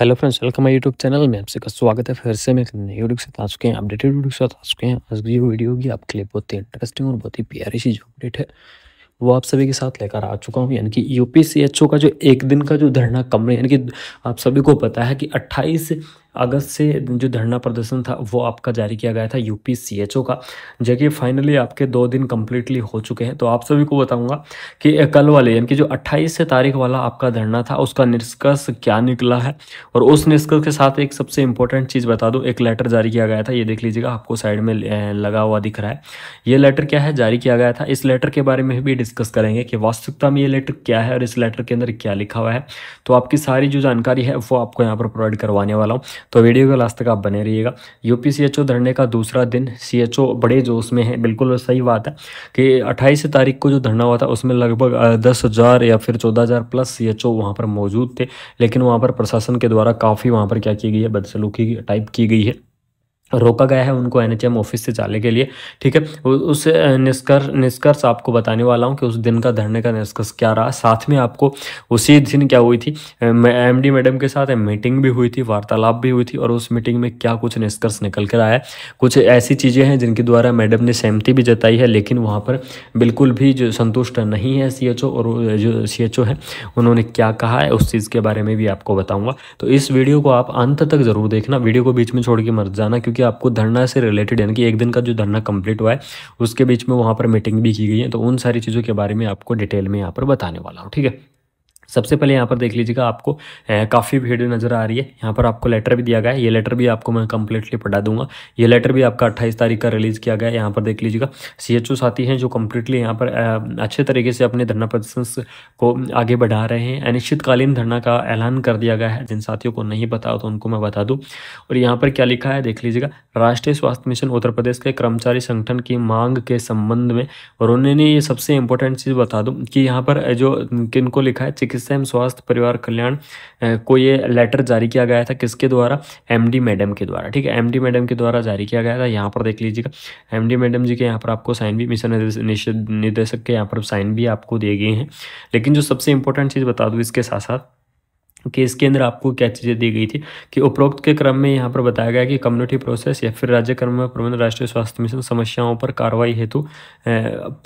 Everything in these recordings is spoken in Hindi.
hello friends welcome my YouTube channel में आपसे का स्वागत है फिर से मैं नए वीडियो के साथ आ चुके हैं अपडेटेड वीडियो के साथ आ चुके हैं आज की जो वीडियो होगी आपके लिए बहुत ही इंटरेस्टिंग और बहुत ही प्यारी सी जो अपडेट है वो आप सभी के साथ लेकर आ चुका हूँ यानी कि यूपीसीएचओ का जो एक दिन का जो धरना कमरे यानी कि आप सभी को पता है कि अट्ठाईस अगस्त से जो धरना प्रदर्शन था वो आपका जारी किया गया था यूपी सीएचओ का जो कि फाइनली आपके दो दिन कम्प्लीटली हो चुके हैं तो आप सभी को बताऊंगा कि कल वाले यानी कि जो अट्ठाईस तारीख वाला आपका धरना था उसका निष्कर्ष क्या निकला है और उस निष्कर्ष के साथ एक सबसे इंपॉर्टेंट चीज़ बता दूँ एक लेटर जारी किया गया था ये देख लीजिएगा आपको साइड में लगा हुआ दिख रहा है ये लेटर क्या है जारी किया गया था इस लेटर के बारे में भी डिस्कस करेंगे कि वास्तविकता में ये लेटर क्या है और इस लेटर के अंदर क्या लिखा हुआ है तो आपकी सारी जो जानकारी है वो आपको यहाँ पर प्रोवाइड करवाने वाला हूँ तो वीडियो के लास्ट तक आप बने रहिएगा यूपी सीएचओ धरने का दूसरा दिन सीएचओ बड़े जोश में है बिल्कुल सही बात है कि अट्ठाईस तारीख को जो धरना हुआ था उसमें लगभग दस हज़ार या फिर चौदह हज़ार प्लस सी एच ओ वहाँ पर मौजूद थे लेकिन वहाँ पर प्रशासन के द्वारा काफ़ी वहाँ पर क्या की गई है बदसलूकी टाइप की गई है रोका गया है उनको एनएचएम ऑफिस से जाने के लिए ठीक है उस निष्कर्ष निष्कर्ष आपको बताने वाला हूँ कि उस दिन का धरने का निष्कर्ष क्या रहा साथ में आपको उसी दिन क्या हुई थी एम डी मैडम के साथ मीटिंग भी हुई थी वार्तालाप भी हुई थी और उस मीटिंग में क्या कुछ निष्कर्ष निकल कर आया कुछ ऐसी चीज़ें हैं जिनके द्वारा मैडम ने सहमति भी जताई है लेकिन वहाँ पर बिल्कुल भी जो संतुष्ट नहीं है सी और जो सी है उन्होंने क्या कहा है उस चीज़ के बारे में भी आपको बताऊँगा तो इस वीडियो को आप अंत तक ज़रूर देखना वीडियो को बीच में छोड़ के मर जाना क्योंकि क्योंकि आपको धरना से रिलेटेड यानी कि एक दिन का जो धरना कंप्लीट हुआ है उसके बीच में वहाँ पर मीटिंग भी की गई है तो उन सारी चीज़ों के बारे में आपको डिटेल में यहाँ पर बताने वाला हूँ ठीक है सबसे पहले यहाँ पर देख लीजिएगा आपको काफ़ी भीड़ नज़र आ रही है यहाँ पर आपको लेटर भी दिया गया है ये लेटर भी आपको मैं कंप्लीटली पढ़ा दूंगा ये लेटर भी आपका 28 तारीख का रिलीज़ किया गया है यहाँ पर देख लीजिएगा सीएचओ साथी हैं जो कंप्लीटली यहाँ पर अच्छे तरीके से अपने धरना प्रदर्शन को आगे बढ़ा रहे हैं अनिश्चितकालीन धरना का ऐलान कर दिया गया है जिन साथियों को नहीं पता तो उनको मैं बता दूँ और यहाँ पर क्या लिखा है देख लीजिएगा राष्ट्रीय स्वास्थ्य मिशन उत्तर प्रदेश के कर्मचारी संगठन की मांग के संबंध में और उन्होंने ये सबसे इंपॉर्टेंट चीज़ बता दूँ कि यहाँ पर जो किन लिखा है चिकित्सा एवं स्वास्थ्य परिवार कल्याण को ये लेटर जारी किया गया था किसके द्वारा एमडी मैडम के द्वारा ठीक है एमडी मैडम के द्वारा जारी किया गया था यहाँ पर देख लीजिएगा एमडी मैडम जी के यहाँ पर आपको साइन भी मिशन निदेशक के यहाँ पर साइन भी आपको दिए गए हैं लेकिन जो सबसे इंपॉर्टेंट चीज़ बता दूँ इसके साथ साथ कि इसके अंदर आपको क्या चीज़ें दी गई थी कि उपरोक्त के क्रम में यहाँ पर बताया गया कि कम्युनिटी प्रोसेस या फिर राज्य में प्रबंध राष्ट्रीय स्वास्थ्य मिशन समस्याओं पर कार्रवाई हेतु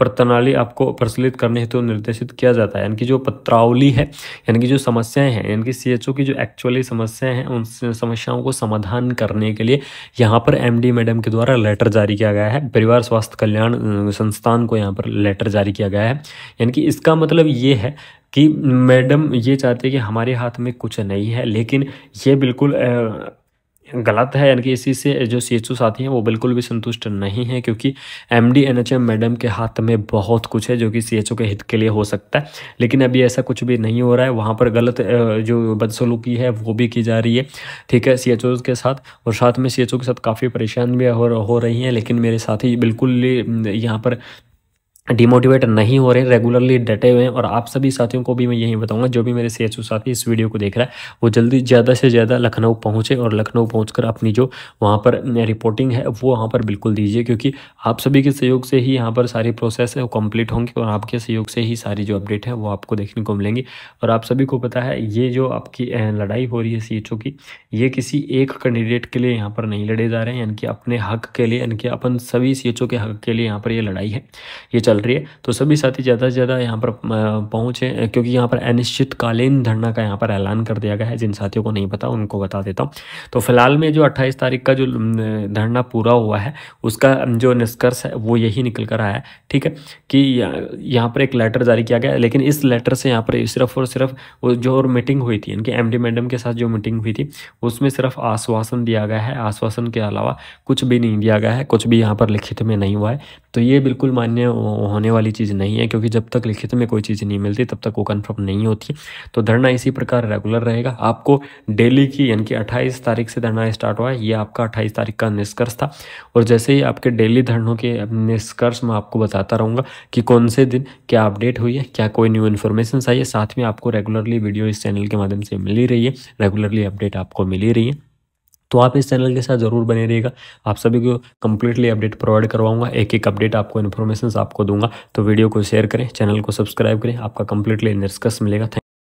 प्रणाली आपको प्रचलित करने हेतु निर्देशित किया जाता है यानी कि जो पत्रावली है यानी कि जो समस्याएं हैं यानी कि सी की जो एक्चुअली समस्याएं हैं उन समस्याओं को समाधान करने के लिए यहाँ पर एम मैडम के द्वारा लेटर जारी किया गया है परिवार स्वास्थ्य कल्याण संस्थान को यहाँ पर लेटर जारी किया गया है यानी कि इसका मतलब ये है कि मैडम ये चाहते हैं कि हमारे हाथ में कुछ नहीं है लेकिन ये बिल्कुल गलत है यानी कि इसी से जो सी एच साथी हैं वो बिल्कुल भी संतुष्ट नहीं है क्योंकि M D N H M madam के हाथ में बहुत कुछ है जो कि सी एच के हित के लिए हो सकता है लेकिन अभी ऐसा कुछ भी नहीं हो रहा है वहाँ पर गलत जो बदसलूकी है वो भी की जा रही है ठीक है सी एच के साथ और साथ में सी एच के साथ काफ़ी परेशान भी हो रही हैं लेकिन मेरे साथी बिल्कुल यहाँ पर डिमोटिवेट नहीं हो रहे रेगुलरली डटे हुए हैं और आप सभी साथियों को भी मैं यही बताऊंगा जो भी मेरे सी साथी इस वीडियो को देख रहा है वो जल्दी ज़्यादा से ज़्यादा लखनऊ पहुँचे और लखनऊ पहुँच अपनी जो वहाँ पर रिपोर्टिंग है वो वहाँ पर बिल्कुल दीजिए क्योंकि आप सभी के सहयोग से ही यहाँ पर सारी प्रोसेस है वो कम्प्लीट होंगी और आपके सहयोग से ही सारी जो अपडेट है वो आपको देखने को मिलेंगी और आप सभी को पता है ये जो आपकी लड़ाई हो रही है सी की ये किसी एक कैंडिडेट के लिए यहाँ पर नहीं लड़े जा रहे हैं यानी कि अपने हक के लिए यानी कि अपन सभी सी के हक के लिए यहाँ पर ये लड़ाई है ये चल चल रही है तो सभी साथी ज़्यादा से ज़्यादा यहाँ पर पहुँचें क्योंकि यहाँ पर अनिश्चितकालीन धरना का यहाँ पर ऐलान कर दिया गया है जिन साथियों को नहीं पता उनको बता देता हूँ तो फिलहाल में जो अट्ठाईस तारीख का जो धरना पूरा हुआ है उसका जो निष्कर्ष है वो यही निकल कर आया है ठीक है कि यहाँ पर एक लेटर जारी किया गया लेकिन इस लेटर से यहाँ पर सिर्फ और सिर्फ वो जो मीटिंग हुई थी इनके एमडी मैडम के साथ जो मीटिंग हुई थी उसमें सिर्फ आश्वासन दिया गया है आश्वासन के अलावा कुछ भी नहीं दिया गया है कुछ भी यहाँ पर लिखित में नहीं हुआ है तो ये बिल्कुल मान्य होने वाली चीज़ नहीं है क्योंकि जब तक लिखित में कोई चीज़ नहीं मिलती तब तक वो कन्फर्म नहीं होती तो धरना इसी प्रकार रेगुलर रहेगा आपको डेली की यानी कि अट्ठाईस तारीख से धरना स्टार्ट हुआ है ये आपका अट्ठाईस तारीख का निष्कर्ष था और जैसे ही आपके डेली धरनों के निष्कर्ष मैं आपको बताता रहूँगा कि कौन से दिन क्या अपडेट हुई है क्या कोई न्यू इन्फॉर्मेशन आई है साथ में आपको रेगुलरली वीडियो इस चैनल के माध्यम से मिली रही है रेगुलरली अपडेट आपको मिली रही है तो आप इस चैनल के साथ ज़रूर बने रहिएगा आप सभी को कम्प्लीटली अपडेट प्रोवाइड करवाऊंगा एक एक अपडेट आपको इन्फॉर्मेशन आपको दूंगा तो वीडियो को शेयर करें चैनल को सब्सक्राइब करें आपका कंप्लीटली निष्कर्ष मिलेगा